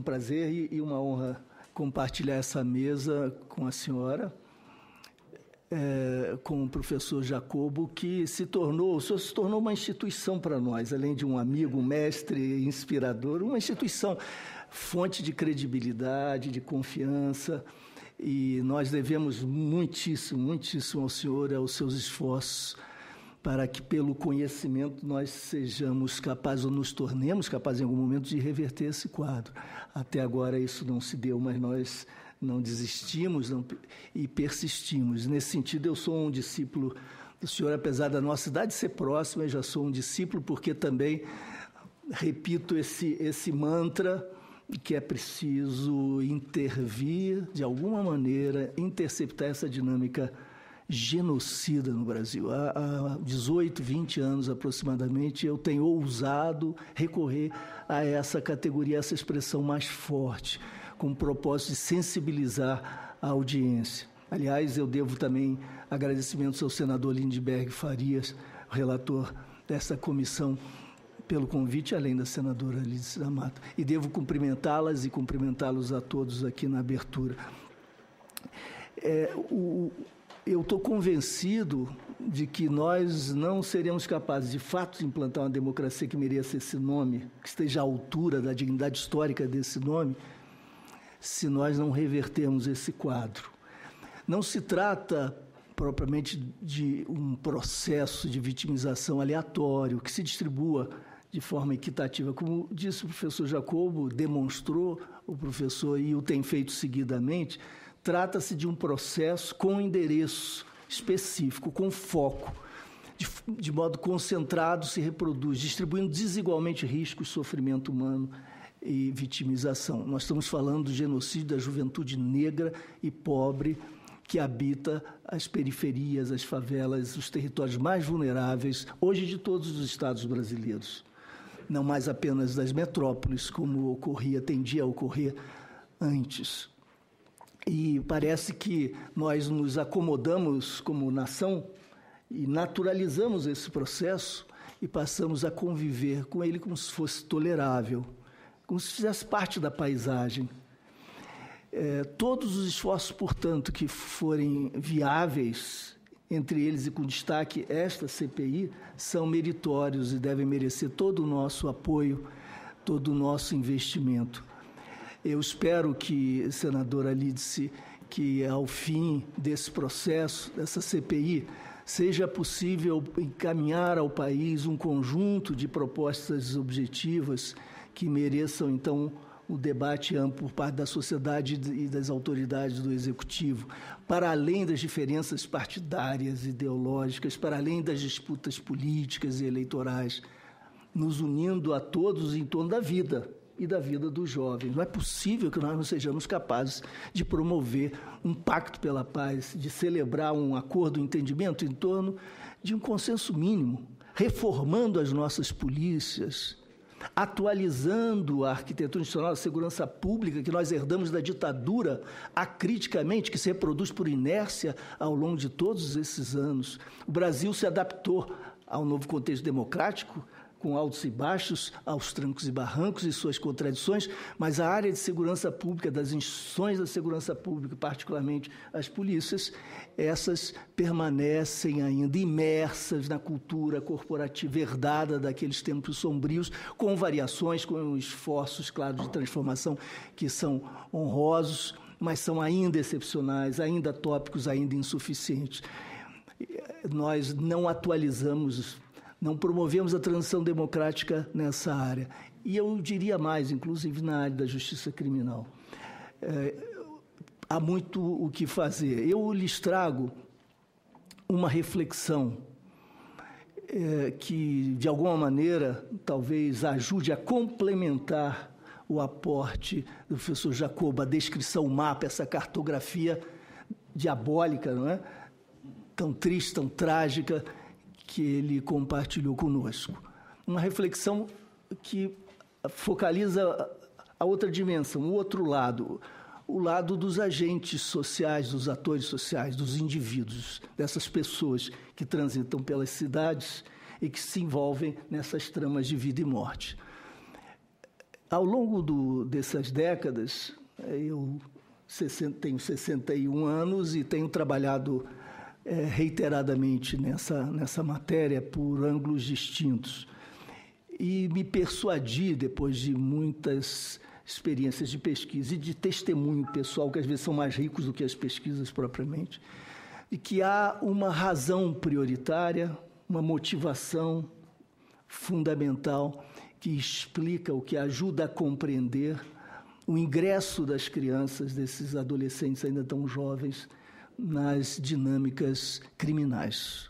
um prazer e, uma honra compartilhar essa mesa com a senhora. É, com o professor Jacobo, que se tornou, o senhor se tornou uma instituição para nós, além de um amigo, um mestre, inspirador, uma instituição, fonte de credibilidade, de confiança, e nós devemos muitíssimo, muitíssimo ao senhor, aos seus esforços para que pelo conhecimento nós sejamos capazes ou nos tornemos capazes em algum momento de reverter esse quadro. Até agora isso não se deu, mas nós não desistimos não, e persistimos. Nesse sentido, eu sou um discípulo do Senhor, apesar da nossa idade ser próxima, eu já sou um discípulo porque também repito esse, esse mantra que é preciso intervir de alguma maneira, interceptar essa dinâmica genocida no Brasil. Há, há 18, 20 anos aproximadamente, eu tenho ousado recorrer a essa categoria, essa expressão mais forte, com o propósito de sensibilizar a audiência. Aliás, eu devo também agradecimentos ao senador Lindbergh Farias, relator dessa comissão, pelo convite, além da senadora Alice da Mata. E devo cumprimentá-las e cumprimentá-los a todos aqui na abertura. É, o, eu estou convencido de que nós não seremos capazes, de fato, de implantar uma democracia que mereça esse nome, que esteja à altura da dignidade histórica desse nome, se nós não revertermos esse quadro. Não se trata propriamente de um processo de vitimização aleatório que se distribua de forma equitativa. Como disse o professor Jacobo, demonstrou o professor e o tem feito seguidamente, trata-se de um processo com endereço específico, com foco, de, de, modo concentrado se reproduz, distribuindo desigualmente risco, sofrimento humano e vitimização. Nós estamos falando do genocídio da juventude negra e pobre que habita as periferias, as favelas, os territórios mais vulneráveis, hoje de todos os estados brasileiros. Não mais apenas das metrópoles, como ocorria, tendia a ocorrer antes. E parece que nós nos acomodamos como nação e naturalizamos esse processo e passamos a conviver com ele como se fosse tolerável, como se fizesse parte da paisagem. É, todos os esforços, portanto, que forem viáveis, entre eles e com destaque esta CPI, são meritórios e devem merecer todo o nosso apoio, todo o nosso investimento. Eu espero que, senadora Lidice, que ao fim desse processo, dessa CPI, seja possível encaminhar ao país um conjunto de propostas objetivas que mereçam, então, o debate amplo por parte da sociedade e das autoridades do executivo, para além das diferenças partidárias, ideológicas, para além das disputas políticas e eleitorais, nos unindo a todos em torno da vida, e da vida dos jovens. Não é possível que nós não sejamos capazes de promover um pacto pela paz, de celebrar um acordo, um entendimento em torno de um consenso mínimo, reformando as nossas polícias, atualizando a arquitetura institucional da segurança pública que nós herdamos da ditadura acriticamente, que se reproduz por inércia ao longo de todos esses anos. O Brasil se adaptou ao novo contexto democrático, com altos e baixos, aos trancos e barrancos e suas contradições, mas a área de segurança pública, das instituições da segurança pública, particularmente as polícias, essas permanecem ainda imersas na cultura corporativa herdada daqueles tempos sombrios, com variações, com esforços, claro, de transformação que são honrosos, mas são ainda excepcionais, ainda tópicos, ainda insuficientes. Nós não atualizamos não promovemos a transição democrática nessa área. E eu diria mais, inclusive na área da justiça criminal. É, há muito o que fazer. Eu lhes trago uma reflexão é, que, de alguma maneira, talvez ajude a complementar o aporte do professor Jacobo, a descrição, o mapa, essa cartografia diabólica, não é? Tão triste, tão trágica que ele compartilhou conosco. Uma reflexão que focaliza a outra dimensão, o outro lado, o lado dos agentes sociais, dos atores sociais, dos indivíduos, dessas pessoas que transitam pelas cidades e que se envolvem nessas tramas de vida e morte. Ao longo do, dessas décadas, eh, eu 60, tenho 61 anos e tenho trabalhado é, reiteradamente nessa, nessa matéria por ângulos distintos. E me persuadi, depois de muitas experiências de pesquisa e de testemunho pessoal, que às vezes são mais ricos do que as pesquisas propriamente, de que há uma razão prioritária, uma motivação fundamental que explica, o que ajuda a compreender o ingresso das crianças, desses adolescentes ainda tão jovens, nas dinâmicas criminais?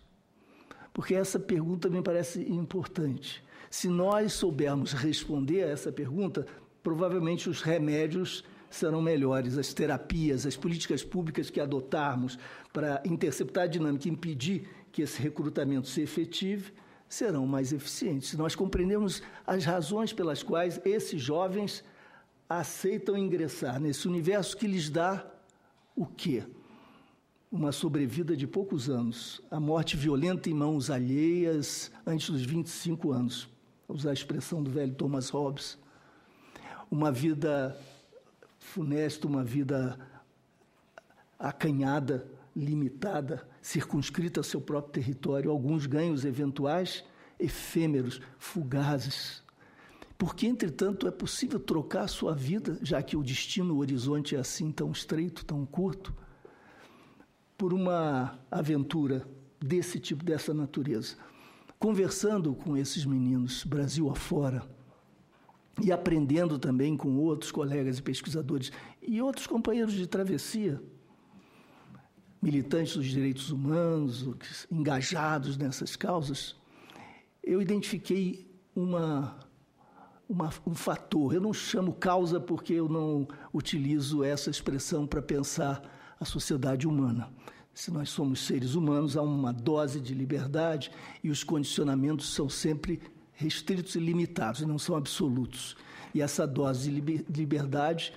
Porque essa pergunta me parece importante. Se nós soubermos responder a essa pergunta, provavelmente os remédios serão melhores, as terapias, as políticas públicas que adotarmos para interceptar a dinâmica e impedir que esse recrutamento se efetive serão mais eficientes. Se nós compreendemos as razões pelas quais esses jovens aceitam ingressar nesse universo que lhes dá o quê? uma sobrevida de poucos anos, a morte violenta em mãos alheias antes dos 25 anos, usar a expressão do velho Thomas Hobbes. Uma vida funesta, uma vida acanhada, limitada, circunscrita ao seu próprio território, alguns ganhos eventuais, efêmeros, fugazes. Porque, entretanto, é possível trocar a sua vida, já que o destino, o horizonte é assim tão estreito, tão curto, por uma aventura desse tipo, dessa natureza. Conversando com esses meninos, Brasil afora, e aprendendo também com outros colegas e pesquisadores e outros companheiros de travessia, militantes dos direitos humanos, engajados nessas causas, eu identifiquei uma, uma, um fator. Eu não chamo causa porque eu não utilizo essa expressão para pensar a sociedade humana. Se nós somos seres humanos, há uma dose de liberdade e os condicionamentos são sempre restritos e limitados, não são absolutos. E essa dose de liberdade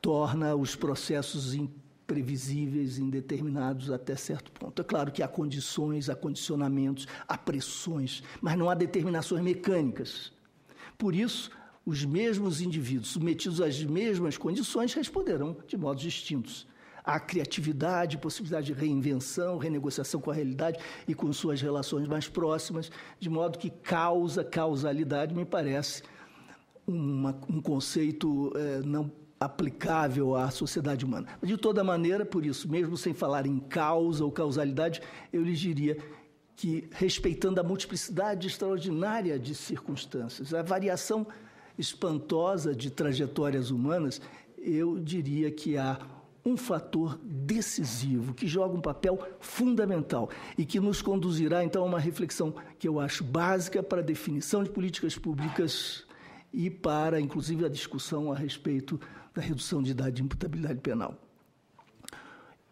torna os processos imprevisíveis, indeterminados até certo ponto. É claro que há condições, há condicionamentos, há pressões, mas não há determinações mecânicas. Por isso, os mesmos indivíduos submetidos às mesmas condições responderão de modos distintos à criatividade, possibilidade de reinvenção, renegociação com a realidade e com suas relações mais próximas, de modo que causa, causalidade, me parece uma, um conceito é, não aplicável à sociedade humana. De toda maneira, por isso, mesmo sem falar em causa ou causalidade, eu lhes diria que, respeitando a multiplicidade extraordinária de circunstâncias, a variação espantosa de trajetórias humanas, eu diria que há um fator decisivo, que joga um papel fundamental e que nos conduzirá então a uma reflexão que eu acho básica para a definição de políticas públicas e para, inclusive, a discussão a respeito da redução de idade de imputabilidade penal.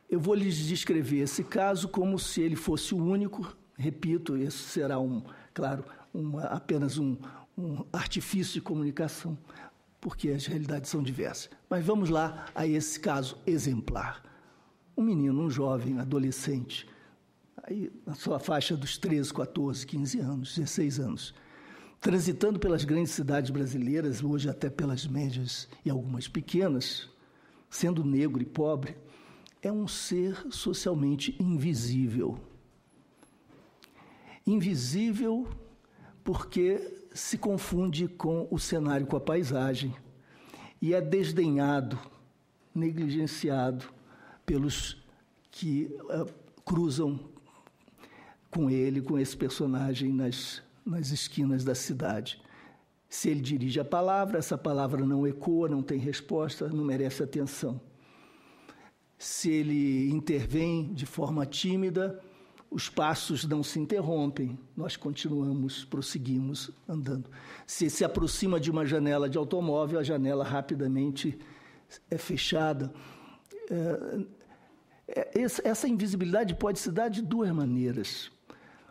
Eu vou lhes descrever esse caso como se ele fosse o único, repito, esse será um, claro, uma, apenas um, um artifício de comunicação porque as realidades são diversas. Mas vamos lá a esse caso exemplar. Um menino, um jovem, adolescente, aí na sua faixa dos 13, 14, 15 anos, 16 anos, transitando pelas grandes cidades brasileiras, hoje até pelas médias e algumas pequenas, sendo negro e pobre, é um ser socialmente invisível. Invisível porque se confunde com o cenário, com a paisagem, e é desdenhado, negligenciado pelos que uh, cruzam com ele, com esse personagem nas, nas esquinas da cidade. Se ele dirige a palavra, essa palavra não ecoa, não tem resposta, não merece atenção. Se ele intervém de forma tímida, os passos não se interrompem, nós continuamos, prosseguimos andando. Se se aproxima de uma janela de automóvel, a janela rapidamente é fechada. É, é, essa invisibilidade pode se dar de duas maneiras.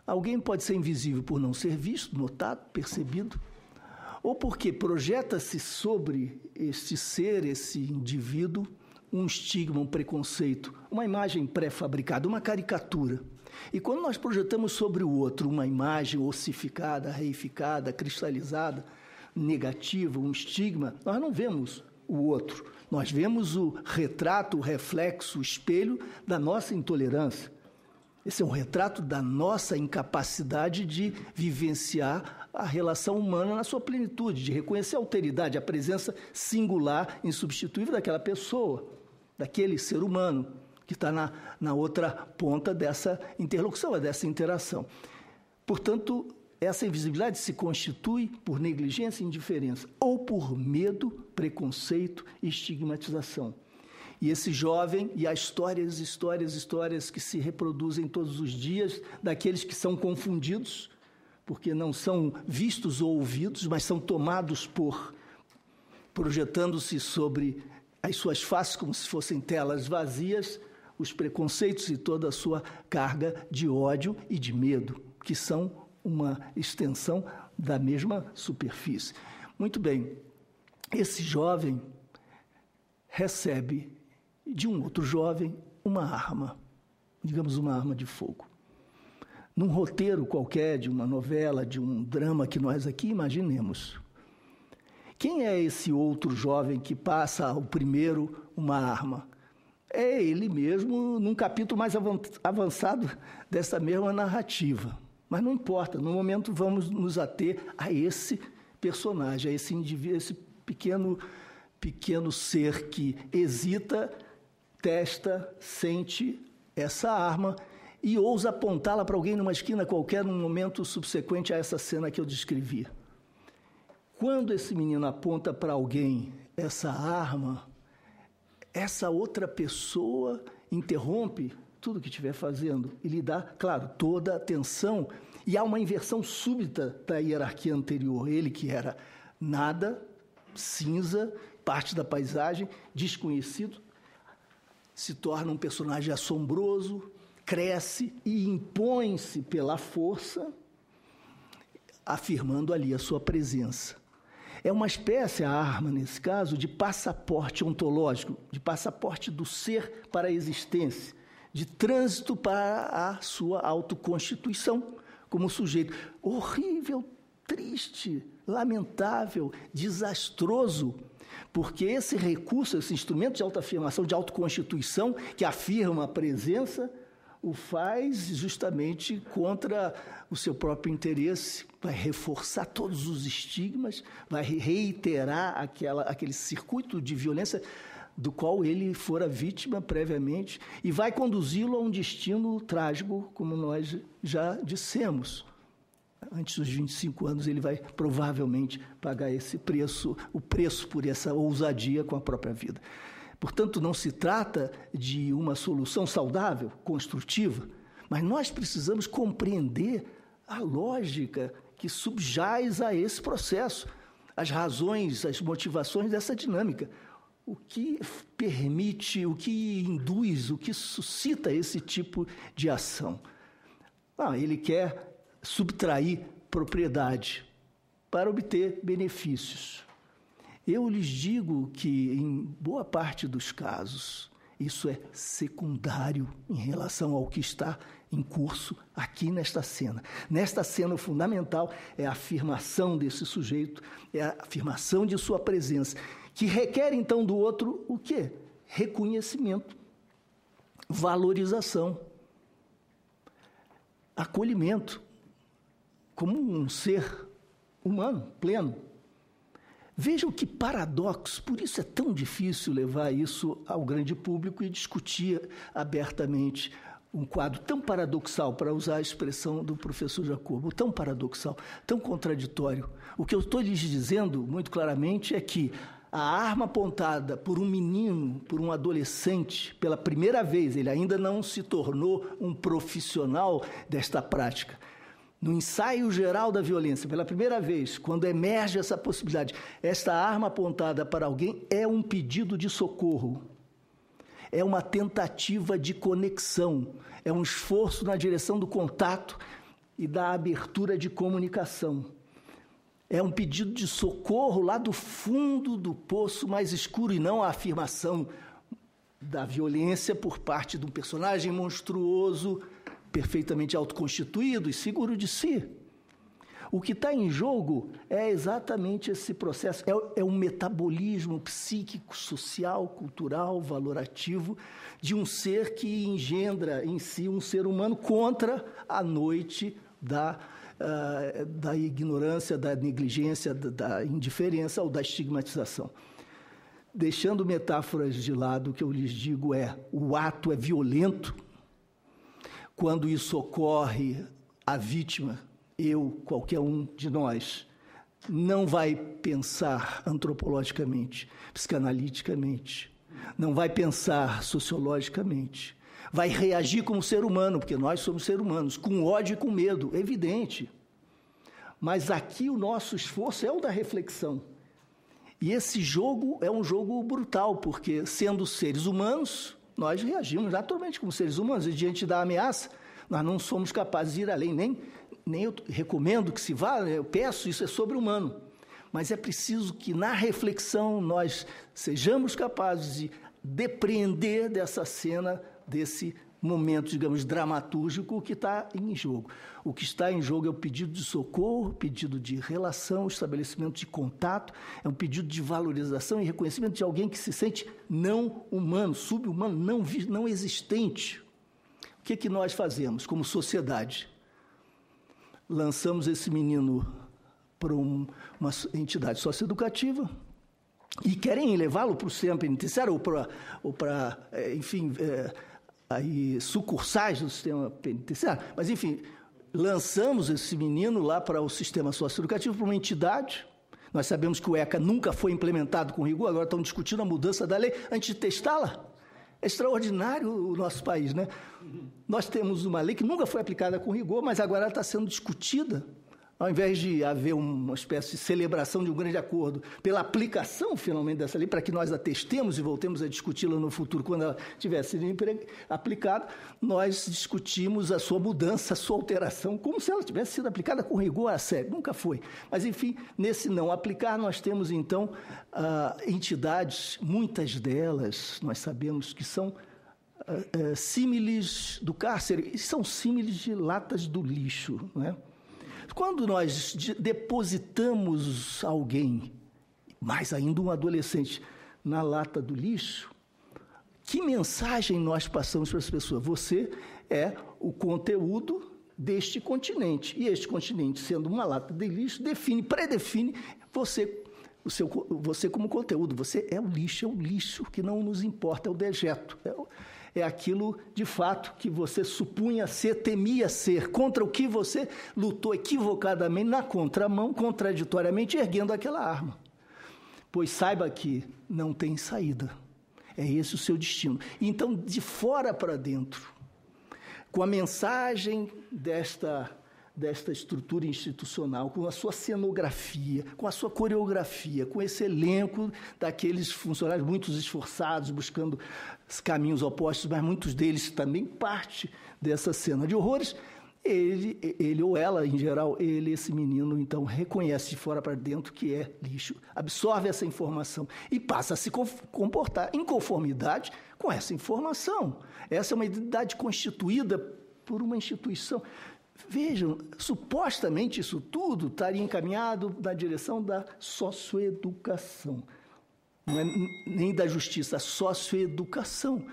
Alguém pode ser invisível por não ser visto, notado, percebido, ou porque projeta-se sobre este ser, esse indivíduo, um estigma, um preconceito, uma imagem pré-fabricada, uma caricatura. E quando nós projetamos sobre o outro uma imagem ossificada, reificada, cristalizada, negativa, um estigma, nós não vemos o outro. Nós vemos o retrato, o reflexo, o espelho da nossa intolerância. Esse é um retrato da nossa incapacidade de vivenciar a relação humana na sua plenitude, de reconhecer a alteridade, a presença singular, insubstituível daquela pessoa, daquele ser humano que está na, na outra ponta dessa interlocução, é dessa interação. Portanto, essa invisibilidade se constitui por negligência e indiferença, ou por medo, preconceito e estigmatização. E esse jovem, e há histórias, histórias, histórias que se reproduzem todos os dias daqueles que são confundidos, porque não são vistos ou ouvidos, mas são tomados por, projetando-se sobre as suas faces como se fossem telas vazias, os preconceitos e toda a sua carga de ódio e de medo, que são uma extensão da mesma superfície. Muito bem, esse jovem recebe de um outro jovem uma arma, digamos uma arma de fogo. Num roteiro qualquer de uma novela, de um drama que nós aqui imaginemos. Quem é esse outro jovem que passa ao primeiro uma arma? é ele mesmo num capítulo mais avançado dessa mesma narrativa. Mas não importa, no momento vamos nos ater a esse personagem, a esse indivíduo, esse pequeno pequeno ser que hesita, testa, sente essa arma e ousa apontá-la para alguém numa esquina qualquer num momento subsequente a essa cena que eu descrevi. Quando esse menino aponta para alguém essa arma, essa outra pessoa interrompe tudo que estiver fazendo e lhe dá, claro, toda a atenção. E há uma inversão súbita da hierarquia anterior. Ele que era nada, cinza, parte da paisagem, desconhecido, se torna um personagem assombroso, cresce e impõe-se pela força, afirmando ali a sua presença. É uma espécie, a arma nesse caso, de passaporte ontológico, de passaporte do ser para a existência, de trânsito para a sua autoconstituição como sujeito. Horrível, triste, lamentável, desastroso, porque esse recurso, esse instrumento de autoafirmação, de autoconstituição, que afirma a presença, o faz justamente contra o seu próprio interesse, vai reforçar todos os estigmas, vai reiterar aquela, aquele circuito de violência do qual ele fora vítima previamente e vai conduzi-lo a um destino trágico, como nós já dissemos. Antes dos 25 anos, ele vai provavelmente pagar esse preço, o preço por essa ousadia com a própria vida. Portanto, não se trata de uma solução saudável, construtiva, mas nós precisamos compreender a lógica que subjaz a esse processo, as razões, as motivações dessa dinâmica. O que permite, o que induz, o que suscita esse tipo de ação? Ah, ele quer subtrair propriedade para obter benefícios. Eu lhes digo que, em boa parte dos casos, isso é secundário em relação ao que está em curso aqui nesta cena. Nesta cena, o fundamental é a afirmação desse sujeito, é a afirmação de sua presença, que requer então do outro o quê? Reconhecimento, valorização, acolhimento, como um ser humano pleno. Vejam que paradoxo, por isso é tão difícil levar isso ao grande público e discutir abertamente um quadro tão paradoxal, para usar a expressão do professor Jacobo, tão paradoxal, tão contraditório. O que eu estou lhes dizendo muito claramente é que a arma apontada por um menino, por um adolescente, pela primeira vez, ele ainda não se tornou um profissional desta prática no ensaio geral da violência, pela primeira vez, quando emerge essa possibilidade, esta arma apontada para alguém é um pedido de socorro, é uma tentativa de conexão, é um esforço na direção do contato e da abertura de comunicação. É um pedido de socorro lá do fundo do poço mais escuro e não a afirmação da violência por parte de um personagem monstruoso perfeitamente autoconstituído e seguro de si. O que está em jogo é exatamente esse processo, é, é um metabolismo psíquico, social, cultural, valorativo de um ser que engendra em si um ser humano contra a noite da, uh, da ignorância, da negligência, da indiferença ou da estigmatização. Deixando metáforas de lado, o que eu lhes digo é: o ato é violento, quando isso ocorre, a vítima, eu, qualquer um de nós, não vai pensar antropologicamente, psicanaliticamente, não vai pensar sociologicamente, vai reagir como ser humano, porque nós somos seres humanos, com ódio e com medo, evidente. Mas aqui o nosso esforço é o da reflexão. E esse jogo é um jogo brutal, porque sendo seres humanos, nós reagimos naturalmente como seres humanos e diante da ameaça, nós não somos capazes de ir além, nem, nem eu recomendo que se vá, eu peço, isso é sobre-humano. Mas é preciso que na reflexão nós sejamos capazes de depreender dessa cena, desse momento, digamos, dramatúrgico que está em jogo. O que está em jogo é o pedido de socorro, pedido de relação, estabelecimento de contato, é um pedido de valorização e reconhecimento de alguém que se sente não humano, subhumano, não, não existente. O que, é que nós fazemos como sociedade? Lançamos esse menino para um, uma entidade socioeducativa, e querem levá-lo para o centro penitenciário ou para, ou para é, enfim, é, aí, sucursais do sistema penitenciário, mas enfim, lançamos esse menino lá para o sistema socioeducativo, para uma entidade. Nós sabemos que o ECA nunca foi implementado com rigor, agora estão discutindo a mudança da lei antes de testá-la. É extraordinário o nosso país, né? Nós temos uma lei que nunca foi aplicada com rigor, mas agora ela está sendo discutida ao invés de haver uma espécie de celebração de um grande acordo pela aplicação finalmente dessa lei, para que nós a testemos e voltemos a discuti-la no futuro quando ela tiver sido aplicada, nós discutimos a sua mudança, a sua alteração, como se ela tivesse sido aplicada com rigor a sério. Nunca foi. Mas, enfim, nesse não aplicar, nós temos então ah, entidades, muitas delas nós sabemos que são ah, ah, símiles do cárcere, e são símiles de latas do lixo, não é? Quando nós depositamos alguém, mais ainda um adolescente, na lata do lixo, que mensagem nós passamos para as pessoas? Você é o conteúdo deste continente. E este continente, sendo uma lata de lixo, define, predefine você, o seu, você como conteúdo. Você é o lixo, é o lixo que não nos importa, é o dejeto. É o, é aquilo de fato que você supunha ser, temia ser, contra o que você lutou equivocadamente, na contramão, contraditoriamente, erguendo aquela arma. Pois saiba que não tem saída. É esse o seu destino. Então, de fora para dentro, com a mensagem desta desta estrutura institucional, com a sua cenografia, com a sua coreografia, com esse elenco daqueles funcionários, muitos esforçados, buscando caminhos opostos, mas muitos deles também parte dessa cena de horrores. Ele, ele ou ela, em geral, ele, esse menino, então, reconhece de fora para dentro que é lixo, absorve essa informação e passa a se comportar em conformidade com essa informação. Essa é uma identidade constituída por uma instituição Vejam, supostamente isso tudo estaria encaminhado na direção da socioeducação, não é nem da justiça, a socioeducação,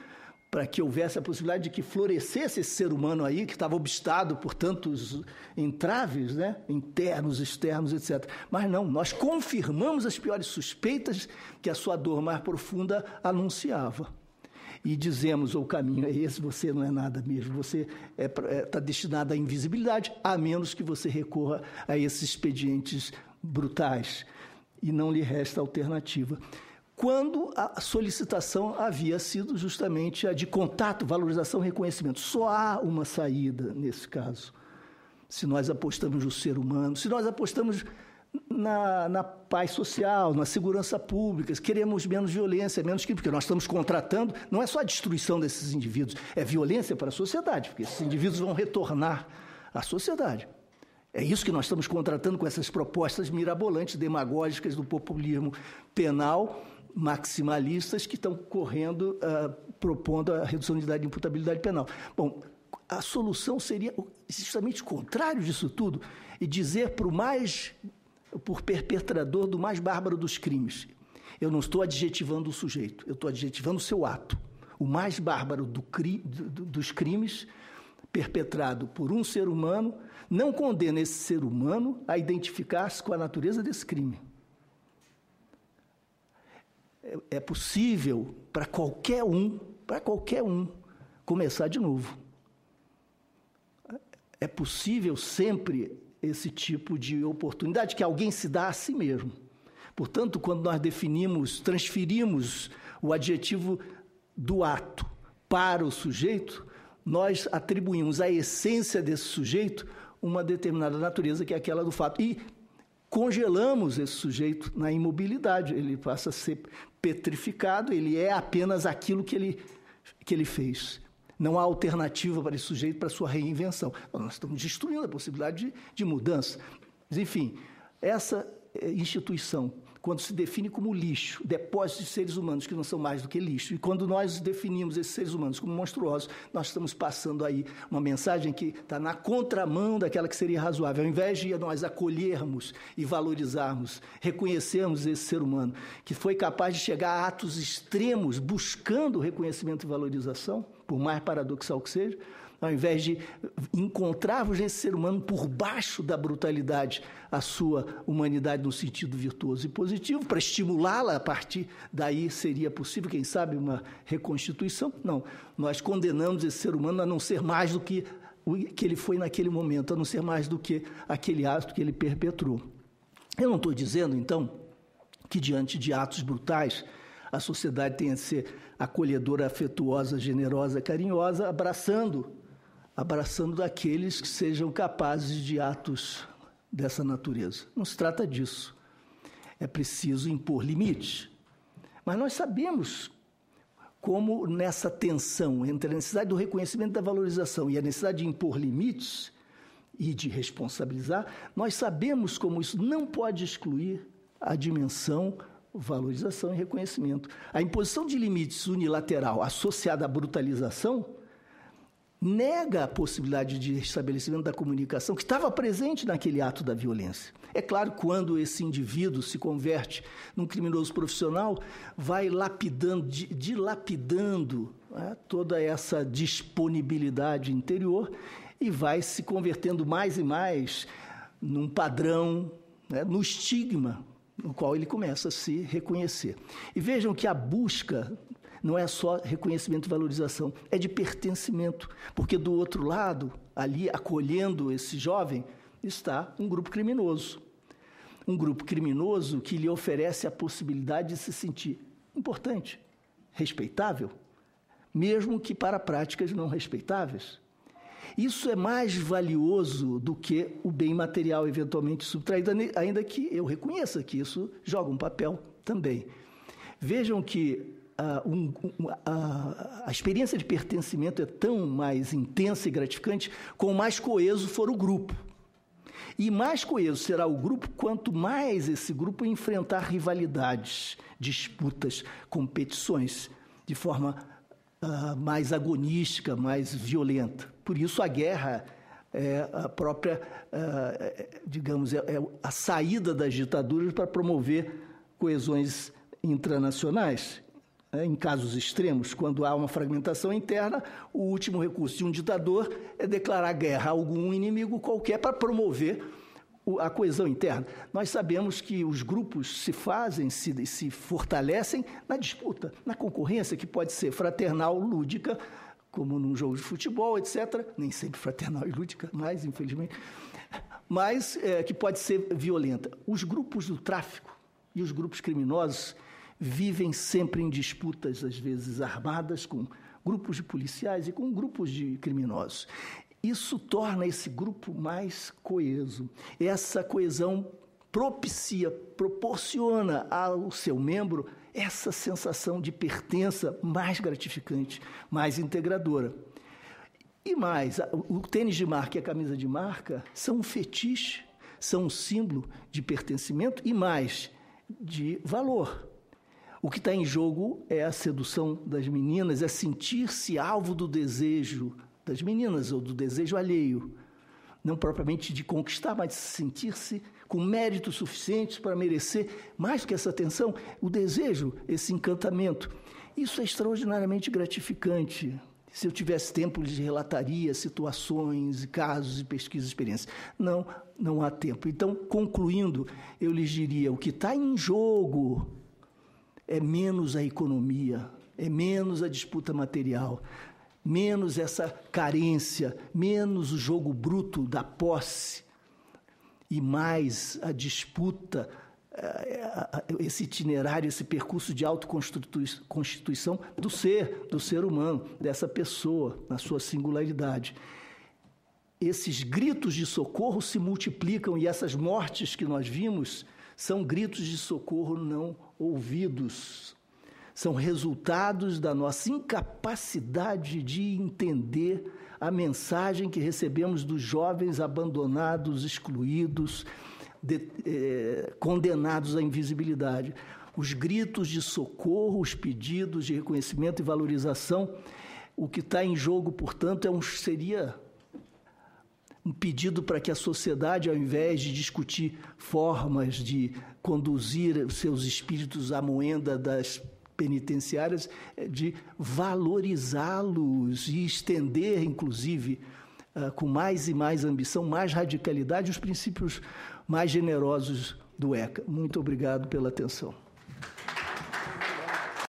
para que houvesse a possibilidade de que florescesse esse ser humano aí, que estava obstado por tantos entraves, né? internos, externos, etc. Mas não, nós confirmamos as piores suspeitas que a sua dor mais profunda anunciava e dizemos: o caminho é esse, você não é nada mesmo, você está é, é, tá destinado à invisibilidade, a menos que você recorra a esses expedientes brutais. E não lhe resta alternativa. Quando a solicitação havia sido justamente a de contato, valorização, reconhecimento. Só há uma saída nesse caso. Se nós apostamos no ser humano, se nós apostamos na, na paz social, na segurança pública, queremos menos violência, menos crime, porque nós estamos contratando, não é só a destruição desses indivíduos, é violência para a sociedade, porque esses indivíduos vão retornar à sociedade. É isso que nós estamos contratando com essas propostas mirabolantes, demagógicas do populismo penal, maximalistas, que estão correndo, uh, propondo a redução de idade de imputabilidade penal. Bom, a solução seria justamente o contrário disso tudo e dizer para o mais por perpetrador do mais bárbaro dos crimes. Eu não estou adjetivando o sujeito, eu estou adjetivando o seu ato. O mais bárbaro do cri, do, dos crimes perpetrado por um ser humano não condena esse ser humano a identificar-se com a natureza desse crime. É, é possível para qualquer um, para qualquer um, começar de novo. É possível sempre esse tipo de oportunidade que alguém se dá a si mesmo. Portanto, quando nós definimos, transferimos o adjetivo do ato para o sujeito, nós atribuímos à essência desse sujeito uma determinada natureza, que é aquela do fato. E congelamos esse sujeito na imobilidade, ele passa a ser petrificado, ele é apenas aquilo que ele, que ele fez não há alternativa para esse sujeito para sua reinvenção. Nós estamos destruindo a possibilidade de, de mudança. Mas, enfim, essa eh, instituição, quando se define como lixo, depósito de seres humanos que não são mais do que lixo, e quando nós definimos esses seres humanos como monstruosos, nós estamos passando aí uma mensagem que está na contramão daquela que seria razoável. Ao invés de nós acolhermos e valorizarmos, reconhecermos esse ser humano que foi capaz de chegar a atos extremos buscando reconhecimento e valorização, por mais paradoxal que seja, ao invés de encontrarmos o ser humano por baixo da brutalidade a sua humanidade no sentido virtuoso e positivo, para estimulá-la a partir daí seria possível, quem sabe, uma reconstituição. Não, nós condenamos esse ser humano a não ser mais do que o que ele foi naquele momento, a não ser mais do que aquele ato que ele perpetrou. Eu não estou dizendo, então, que diante de atos brutais a sociedade tem de ser acolhedora, afetuosa, generosa, carinhosa, abraçando, abraçando daqueles que sejam capazes de atos dessa natureza. Não se trata disso. É preciso impor limites. Mas nós sabemos como nessa tensão entre a necessidade do reconhecimento da valorização e a necessidade de impor limites e de responsabilizar, nós sabemos como isso não pode excluir a dimensão valorização e reconhecimento. A imposição de limites unilateral associada à brutalização nega a possibilidade de estabelecimento da comunicação que estava presente naquele ato da violência. É claro, quando esse indivíduo se converte num criminoso profissional, vai lapidando, dilapidando né, toda essa disponibilidade interior e vai se convertendo mais e mais num padrão, né, no estigma no qual ele começa a se reconhecer. E vejam que a busca não é só reconhecimento e valorização, é de pertencimento, porque do outro lado, ali acolhendo esse jovem, está um grupo criminoso. Um grupo criminoso que lhe oferece a possibilidade de se sentir importante, respeitável, mesmo que para práticas não respeitáveis. Isso é mais valioso do que o bem material eventualmente subtraído, ainda que eu reconheça que isso joga um papel também. Vejam que a, ah, um, a, a experiência de pertencimento é tão mais intensa e gratificante quanto mais coeso for o grupo. E mais coeso será o grupo quanto mais esse grupo enfrentar rivalidades, disputas, competições de forma uh, mais agonística, mais violenta. Por isso a guerra é a própria, uh, digamos, é, é a saída das ditaduras para promover coesões internacionais. É, né, em casos extremos, quando há uma fragmentação interna, o último recurso de um ditador é declarar guerra a algum inimigo qualquer para promover a coesão interna. Nós sabemos que os grupos se fazem, se, se fortalecem na disputa, na concorrência, que pode ser fraternal, lúdica, como num jogo de futebol, etc. Nem sempre fraternal e lúdica, mas, infelizmente. Mas é, que pode ser violenta. Os grupos do tráfico e os grupos criminosos vivem sempre em disputas, às vezes armadas, com grupos de policiais e com grupos de criminosos. Isso torna esse grupo mais coeso. Essa coesão propicia, proporciona ao seu membro essa sensação de pertença mais gratificante, mais integradora. E mais, o tênis de marca e a camisa de marca são um fetiche, são um símbolo de pertencimento e mais, de valor. O que está em jogo é a sedução das meninas, é sentir-se alvo do desejo, das meninas ou do desejo alheio, não propriamente de conquistar, mas de sentir-se com méritos suficientes para merecer mais que essa atenção, o desejo, esse encantamento. Isso é extraordinariamente gratificante. Se eu tivesse tempo, lhes relataria situações, casos e pesquisa experiências. Não, não há tempo. Então, concluindo, eu lhes diria: o que está em jogo é menos a economia, é menos a disputa material, menos essa carência, menos o jogo bruto da posse e mais a disputa, eh, eh, esse itinerário, esse percurso de autoconstituição do ser, do ser humano, dessa pessoa, na sua singularidade. Esses gritos de socorro se multiplicam e essas mortes que nós vimos são gritos de socorro não ouvidos, são resultados da nossa incapacidade de entender a mensagem que recebemos dos jovens abandonados, excluídos, de, eh, condenados à invisibilidade. Os gritos de socorro, os pedidos de reconhecimento e valorização, o que está em jogo, portanto, é um, seria um pedido para que a sociedade, ao invés de discutir formas de conduzir seus espíritos à moenda das penitenciárias eh, de valorizá-los e estender, inclusive, ah, com mais e mais ambição, mais radicalidade, os princípios mais generosos do ECA. Muito obrigado pela atenção.